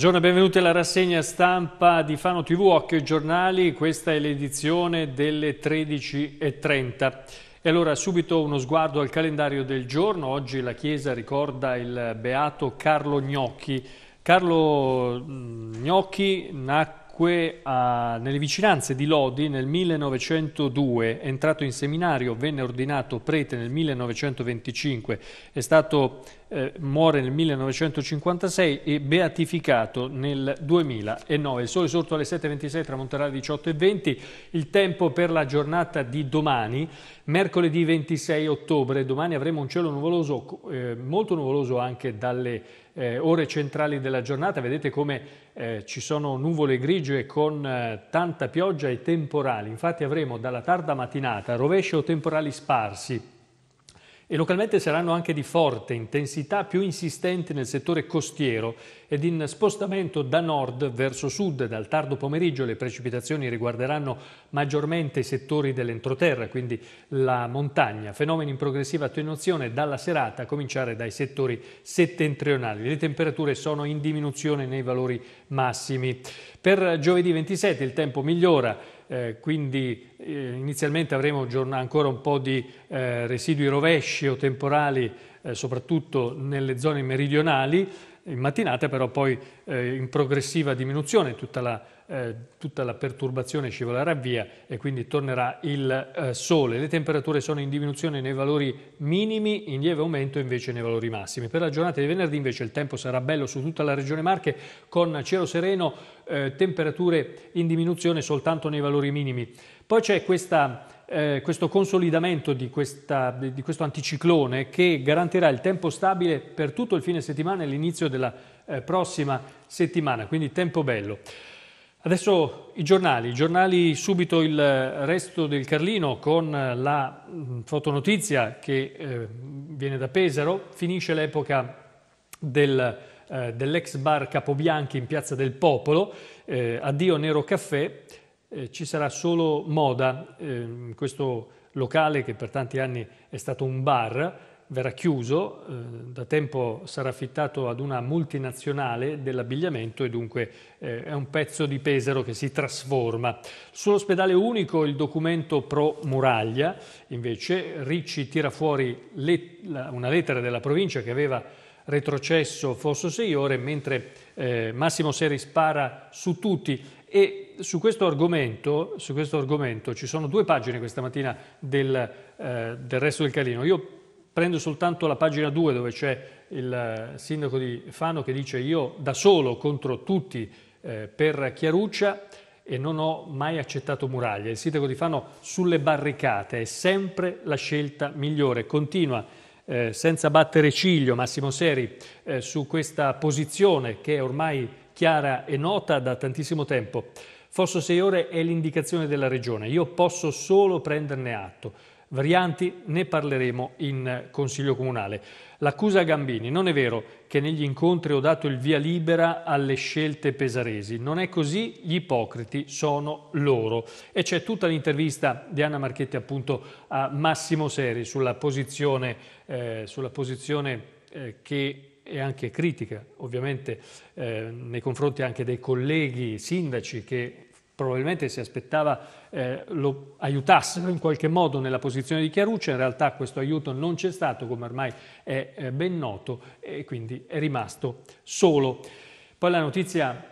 Buongiorno e benvenuti alla rassegna stampa di Fano TV, Occhio e Giornali, questa è l'edizione delle 13.30. E allora subito uno sguardo al calendario del giorno, oggi la Chiesa ricorda il beato Carlo Gnocchi. Carlo mm, Gnocchi nacque nacque a, nelle vicinanze di Lodi nel 1902, entrato in seminario, venne ordinato prete nel 1925, è stato, eh, muore nel 1956 e beatificato nel 2009. Il sole sorto alle 7.26 tramonterà alle 18.20, il tempo per la giornata di domani, mercoledì 26 ottobre, domani avremo un cielo nuvoloso, eh, molto nuvoloso anche dalle eh, ore centrali della giornata, vedete come eh, ci sono nuvole grigie con eh, tanta pioggia e temporali, infatti avremo dalla tarda mattinata rovesci o temporali sparsi e localmente saranno anche di forte intensità più insistenti nel settore costiero ed in spostamento da nord verso sud. Dal tardo pomeriggio le precipitazioni riguarderanno maggiormente i settori dell'entroterra, quindi la montagna, fenomeni in progressiva attenuazione dalla serata, a cominciare dai settori settentrionali. Le temperature sono in diminuzione nei valori massimi. Per giovedì 27 il tempo migliora eh, quindi eh, inizialmente avremo ancora un po' di eh, residui rovesci o temporali eh, soprattutto nelle zone meridionali, in mattinata però poi eh, in progressiva diminuzione tutta la, eh, tutta la, perturbazione scivolerà via e quindi tornerà il eh, sole. Le temperature sono in diminuzione nei valori minimi, in lieve aumento invece nei valori massimi. Per la giornata di venerdì invece il tempo sarà bello su tutta la regione Marche con cielo sereno, eh, temperature in diminuzione soltanto nei valori minimi. Poi c'è questa eh, questo consolidamento di, questa, di, questo anticiclone che garantirà il tempo stabile per tutto il fine settimana e l'inizio della eh, prossima settimana, quindi tempo bello. Adesso i giornali, i giornali subito il eh, resto del Carlino con eh, la mm, fotonotizia che eh, viene da Pesaro, finisce l'epoca del eh, dell'ex bar Capobianchi in Piazza del Popolo, eh, addio Nero Caffè, eh, ci sarà solo moda, eh, questo locale che per tanti anni è stato un bar, verrà chiuso, eh, da tempo sarà affittato ad una multinazionale dell'abbigliamento e dunque eh, è un pezzo di Pesaro che si trasforma. Sull'ospedale unico il documento pro muraglia, invece Ricci tira fuori let la, una lettera della provincia che aveva retrocesso Fosso 6 ore, mentre eh, Massimo Seri spara su tutti. E su questo argomento, su questo argomento ci sono due pagine questa mattina del, eh, del resto del Carlino. Io prendo soltanto la pagina 2 dove c'è il eh, sindaco di Fano che dice io da solo contro tutti eh, per Chiaruccia e non ho mai accettato muraglie. Il sindaco di Fano sulle barricate è sempre la scelta migliore. Continua eh, senza battere ciglio Massimo Seri eh, su questa posizione che è ormai chiara e nota da tantissimo tempo. Fosso 6 Ore è l'indicazione della Regione, io posso solo prenderne atto varianti, ne parleremo in eh, Consiglio Comunale. L'accusa a Gambini, non è vero che negli incontri ho dato il via libera alle scelte pesaresi, non è così, gli ipocriti sono loro. E c'è tutta l'intervista di Anna Marchetti appunto a Massimo Seri sulla posizione, eh, sulla posizione eh, che e anche critica ovviamente eh, nei confronti anche dei colleghi sindaci che probabilmente si aspettava eh, lo aiutassero in qualche modo nella posizione di Chiaruccia, in realtà questo aiuto non c'è stato come ormai è eh, ben noto e quindi è rimasto solo. Poi la notizia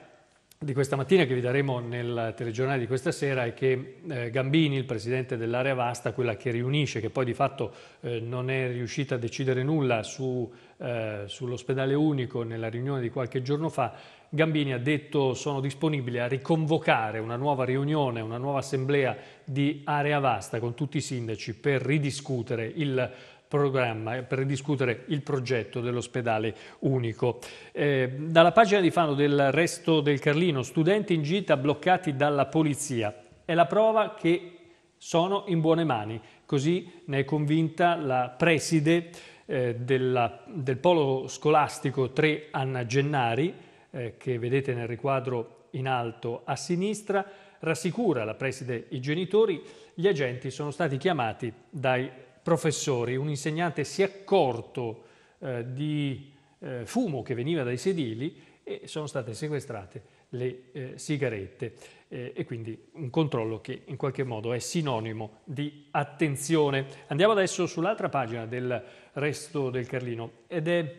di questa mattina che vi daremo nel telegiornale di questa sera è che eh, Gambini, il presidente dell'area vasta, quella che riunisce, che poi di fatto eh, non è riuscita a decidere nulla su eh, sull'ospedale unico nella riunione di qualche giorno fa, Gambini ha detto sono disponibile a riconvocare una nuova riunione, una nuova assemblea di area vasta con tutti i sindaci per ridiscutere il programma eh, per discutere il progetto dell'ospedale unico. Eh, dalla pagina di Fano del Resto del Carlino, studenti in gita bloccati dalla polizia. È la prova che sono in buone mani, così ne è convinta la preside eh, della, del polo scolastico 3 Anna Gennari, eh, che vedete nel riquadro in alto a sinistra, rassicura la preside i genitori, gli agenti sono stati chiamati dai professori, un insegnante si è accorto eh, di eh, fumo che veniva dai sedili e sono state sequestrate le eh, sigarette eh, e quindi un controllo che in qualche modo è sinonimo di attenzione. Andiamo adesso sull'altra pagina del resto del Carlino ed è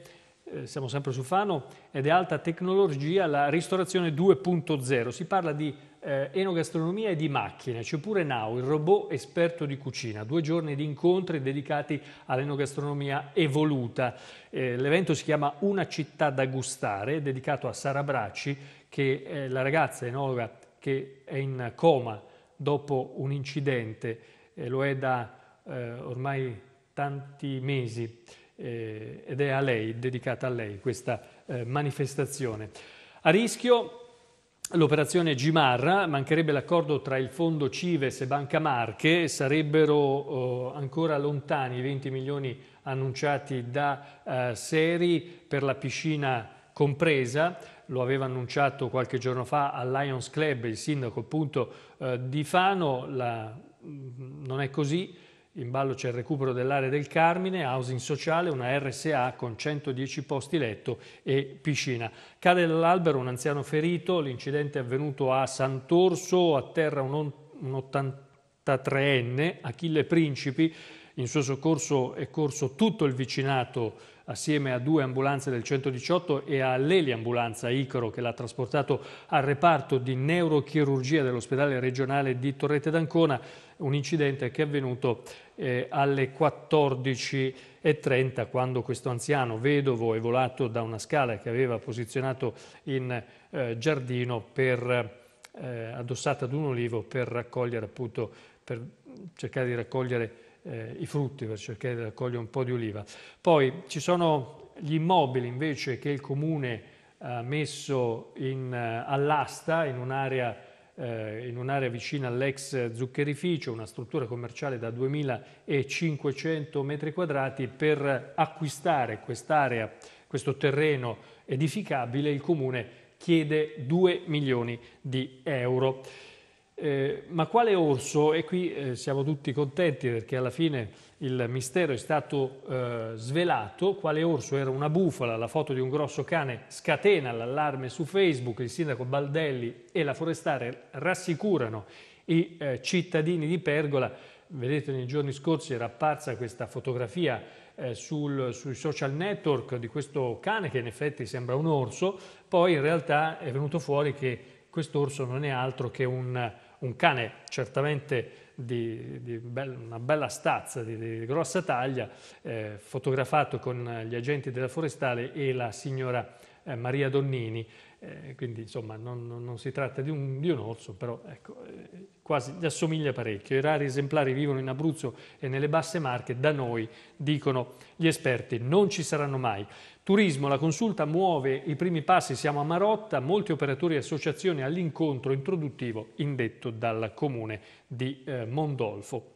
eh, siamo sempre su Fano, ed è alta tecnologia la ristorazione 2.0. Si parla di eh, enogastronomia e di macchine. C'è pure Now, il robot esperto di cucina. Due giorni di incontri dedicati all'enogastronomia evoluta. Eh, l'evento si chiama Una città da gustare, dedicato a Sara Bracci, che è la ragazza enologa che è in coma dopo un incidente. Eh, lo è da eh, ormai tanti mesi eh, ed è a lei, dedicata a lei questa eh, manifestazione. A rischio l'operazione Gimarra, mancherebbe l'accordo tra il fondo Cives e Banca Marche, sarebbero eh, ancora lontani i 20 milioni annunciati da eh, Seri per la piscina compresa, lo aveva annunciato qualche giorno fa al Lions Club il sindaco appunto eh, di Fano, la, mm, non è così, in ballo c'è il recupero dell'area del Carmine, housing sociale, una RSA con 110 posti letto e piscina. Cade dall'albero un anziano ferito, l'incidente è avvenuto a Sant'Orso, a terra un 83enne, Achille Principi, in suo soccorso è corso tutto il vicinato assieme a due ambulanze del 118 e all'eliambulanza Icaro che l'ha trasportato al reparto di neurochirurgia dell'ospedale regionale di Torrete d'Ancona, un incidente che è avvenuto eh, alle 14.30 quando questo anziano vedovo è volato da una scala che aveva posizionato in eh, giardino per, eh, addossata ad un olivo per, per cercare di raccogliere eh, i frutti per cercare di raccogliere un po' di oliva. Poi ci sono gli immobili invece che il comune ha messo in, eh, all'asta in un'area, eh, in un'area vicina all'ex zuccherificio, una struttura commerciale da 2500 metri quadrati, per acquistare quest'area, questo terreno edificabile, il comune chiede 2 milioni di euro. Eh, ma quale orso? E qui eh, siamo tutti contenti perché alla fine il mistero è stato eh, svelato. Quale orso? Era una bufala, la foto di un grosso cane scatena l'allarme su Facebook, il sindaco Baldelli e la forestare rassicurano i eh, cittadini di Pergola. Vedete nei giorni scorsi era apparsa questa fotografia eh, sul, sui social network di questo cane che in effetti sembra un orso, poi in realtà è venuto fuori che quest'orso non è altro che un un cane certamente di, di bella, una bella stazza, di, di grossa taglia, eh, fotografato con gli agenti della forestale e la signora eh, Maria Donnini, eh, quindi insomma non, non, si tratta di un, di un orso, però ecco, eh, quasi gli assomiglia parecchio. I rari esemplari vivono in Abruzzo e nelle basse Marche, da noi, dicono gli esperti, non ci saranno mai. Turismo, la consulta muove i primi passi, siamo a Marotta, molti operatori e associazioni all'incontro introduttivo indetto dal comune di eh, Mondolfo.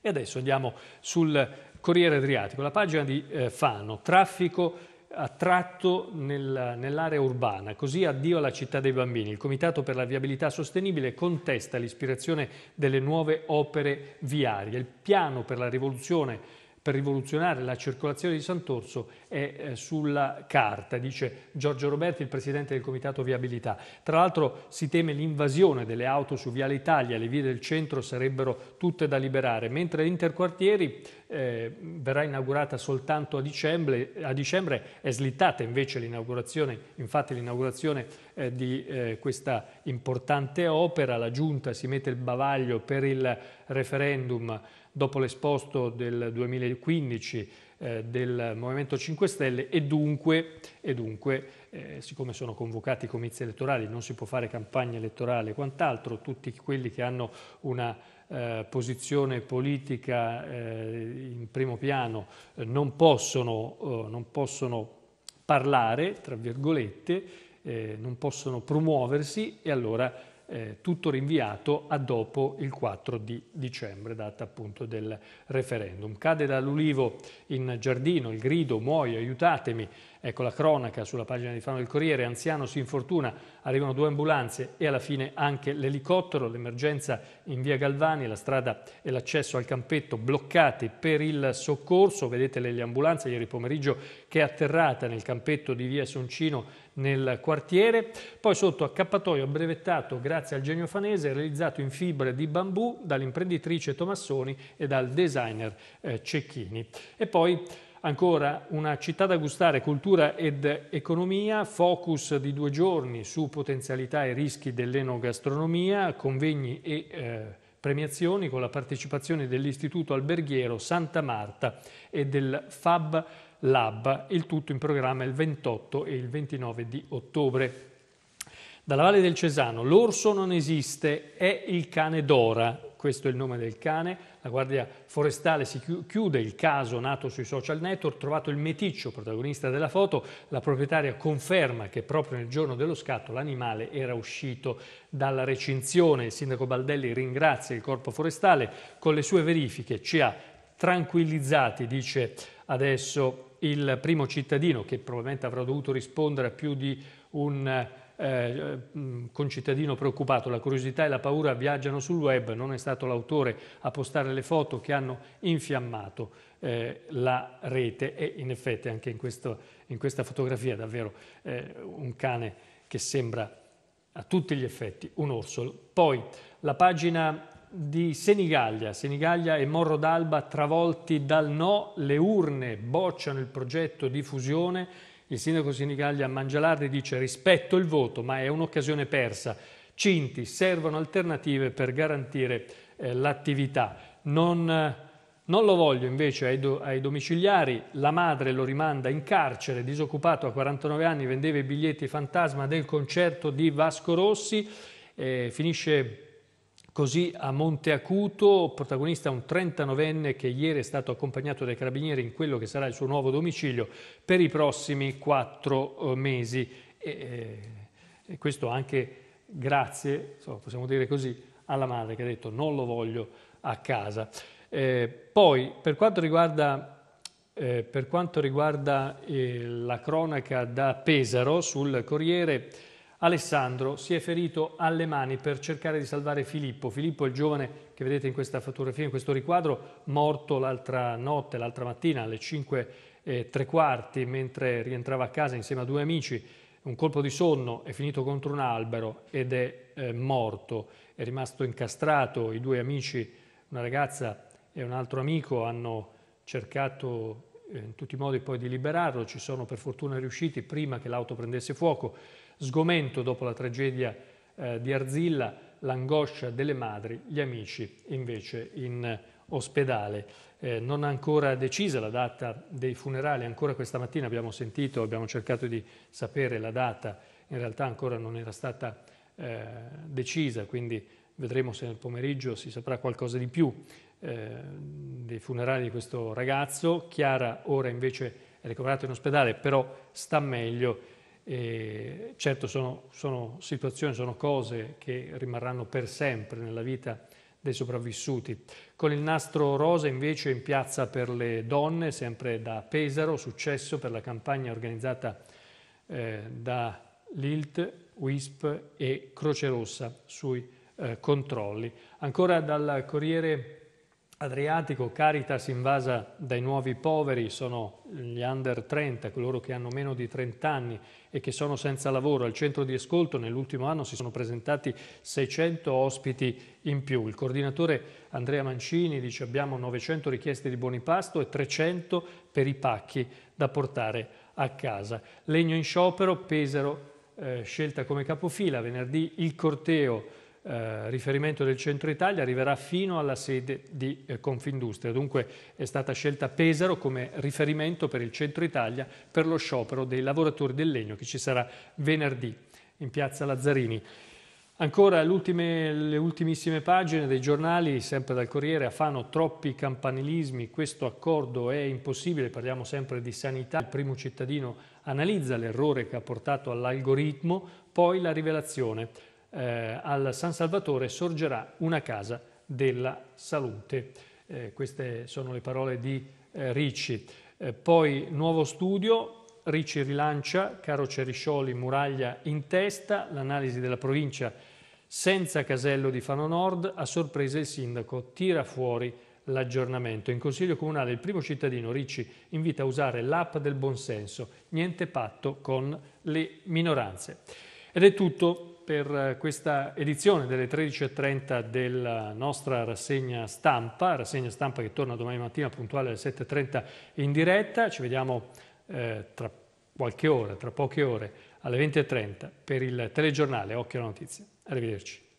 E adesso andiamo sul Corriere Adriatico, la pagina di eh, Fano, traffico a tratto nel, nell'area urbana, così addio alla città dei bambini. Il Comitato per la Viabilità Sostenibile contesta l'ispirazione delle nuove opere viarie. Il piano per la rivoluzione per rivoluzionare la circolazione di Sant'Orso è eh, sulla carta, dice Giorgio Roberti, il presidente del comitato viabilità. Tra l'altro si teme l'invasione delle auto su Viale Italia, le vie del centro sarebbero tutte da liberare, mentre l'interquartieri eh, verrà inaugurata soltanto a dicembre, a dicembre è slittata invece l'inaugurazione, infatti l'inaugurazione eh, di eh, questa importante opera, la giunta si mette il bavaglio per il referendum dopo l'esposto del 2015 eh, del Movimento 5 Stelle e dunque, e dunque eh, siccome sono convocati i comizi elettorali, non si può fare campagna elettorale e quant'altro, tutti quelli che hanno una eh, posizione politica eh, in primo piano eh, non possono, eh, non possono parlare, tra virgolette, eh, non possono promuoversi e allora eh, tutto rinviato a dopo il 4 di dicembre, data appunto del referendum. Cade dall'ulivo in giardino il grido muoio, aiutatemi, ecco la cronaca sulla pagina di Fano del Corriere, anziano si infortuna, arrivano due ambulanze e alla fine anche l'elicottero, l'emergenza in via Galvani, la strada e l'accesso al campetto bloccati per il soccorso, vedete le ambulanze ieri pomeriggio che è atterrata nel campetto di via Soncino nel quartiere, poi sotto accappatoio brevettato grazie al genio fanese realizzato in fibre di bambù dall'imprenditrice Tomassoni e dal designer eh, Cecchini. E poi Ancora una città da gustare, cultura ed economia, focus di due giorni su potenzialità e rischi dell'enogastronomia, convegni e eh, premiazioni con la partecipazione dell'Istituto Alberghiero Santa Marta e del FAB Lab, il tutto in programma il 28 e il 29 di ottobre. Dalla Valle del Cesano, l'orso non esiste, è il cane Dora, questo è il nome del cane, la Guardia Forestale si chiude il caso nato sui social network, trovato il meticcio protagonista della foto, la proprietaria conferma che proprio nel giorno dello scatto l'animale era uscito dalla recinzione, il sindaco Baldelli ringrazia il corpo forestale, con le sue verifiche ci ha tranquillizzati, dice adesso il primo cittadino, che probabilmente avrà dovuto rispondere a più di un eh, mm, concittadino preoccupato, la curiosità e la paura viaggiano sul web, non è stato l'autore a postare le foto che hanno infiammato eh, la rete e in effetti anche in, questo, in questa fotografia davvero eh, un cane che sembra a tutti gli effetti un orso. Poi la pagina di Senigallia, Senigallia e Morro d'Alba travolti dal no, le urne bocciano il progetto di fusione, il sindaco Senigallia Mangialardi dice rispetto il voto ma è un'occasione persa, Cinti servono alternative per garantire eh, l'attività. Non, eh, non, lo voglio invece ai, do, ai domiciliari, la madre lo rimanda in carcere, disoccupato a 49 anni, vendeva i biglietti fantasma del concerto di Vasco Rossi, eh, finisce Così a Monte Acuto, protagonista un 39enne che ieri è stato accompagnato dai carabinieri in quello che sarà il suo nuovo domicilio per i prossimi quattro eh, mesi. E, eh, e questo anche grazie, possiamo dire così, alla madre che ha detto non lo voglio a casa. Eh, poi per quanto riguarda, eh, per quanto riguarda eh, la cronaca da Pesaro sul Corriere, Alessandro si è ferito alle mani per cercare di salvare Filippo. Filippo è il giovane che vedete in questa fotografia, in questo riquadro, morto l'altra notte, l'altra mattina alle 5 e tre quarti, mentre rientrava a casa insieme a due amici. Un colpo di sonno è finito contro un albero ed è eh, morto. È rimasto incastrato. I due amici, una ragazza e un altro amico, hanno cercato in eh, tutti i modi poi di liberarlo, ci sono per fortuna riusciti prima che l'auto prendesse fuoco, sgomento dopo la tragedia eh, di Arzilla, l'angoscia delle madri, gli amici invece in ospedale. Eh, non ancora decisa la data dei funerali, ancora questa mattina abbiamo sentito, abbiamo cercato di sapere la data, in realtà ancora non era stata eh, decisa, quindi vedremo se nel pomeriggio si saprà qualcosa di più eh, dei funerali di questo ragazzo. Chiara ora invece è ricoverata in ospedale, però sta meglio. E certo sono, sono situazioni, sono cose che rimarranno per sempre nella vita dei sopravvissuti. Con il nastro rosa invece in piazza per le donne, sempre da Pesaro, successo per la campagna organizzata eh, da Lilt, WISP e Croce Rossa sui eh, controlli. Ancora dal Corriere Adriatico, Caritas invasa dai nuovi poveri, sono gli under 30, coloro che hanno meno di 30 anni e che sono senza lavoro. Al centro di ascolto nell'ultimo anno si sono presentati 600 ospiti in più. Il coordinatore Andrea Mancini dice abbiamo 900 richieste di buoni pasto e 300 per i pacchi da portare a casa. Legno in sciopero, Pesaro eh, scelta come capofila, venerdì il corteo eh, riferimento del centro Italia arriverà fino alla sede di eh, Confindustria. Dunque è stata scelta Pesaro come riferimento per il centro Italia per lo sciopero dei lavoratori del legno che ci sarà venerdì in piazza Lazzarini. Ancora le ultimissime pagine dei giornali, sempre dal Corriere, a Fano troppi campanilismi, questo accordo è impossibile, parliamo sempre di sanità, il primo cittadino analizza l'errore che ha portato all'algoritmo, poi la rivelazione eh, al San Salvatore sorgerà una casa della salute. Eh, queste sono le parole di eh, Ricci. Eh, poi nuovo studio, Ricci rilancia, caro Ceriscioli, muraglia in testa, l'analisi della provincia senza casello di Fano Nord, a sorpresa il sindaco tira fuori l'aggiornamento. In Consiglio Comunale il primo cittadino Ricci invita a usare l'app del buonsenso, niente patto con le minoranze. Ed è tutto per eh, questa edizione delle 13.30 della nostra rassegna stampa, rassegna stampa che torna domani mattina puntuale alle 7.30 in diretta. Ci vediamo eh, tra qualche ora, tra poche ore alle 20.30 per il telegiornale Occhio alla Notizia. Arrivederci.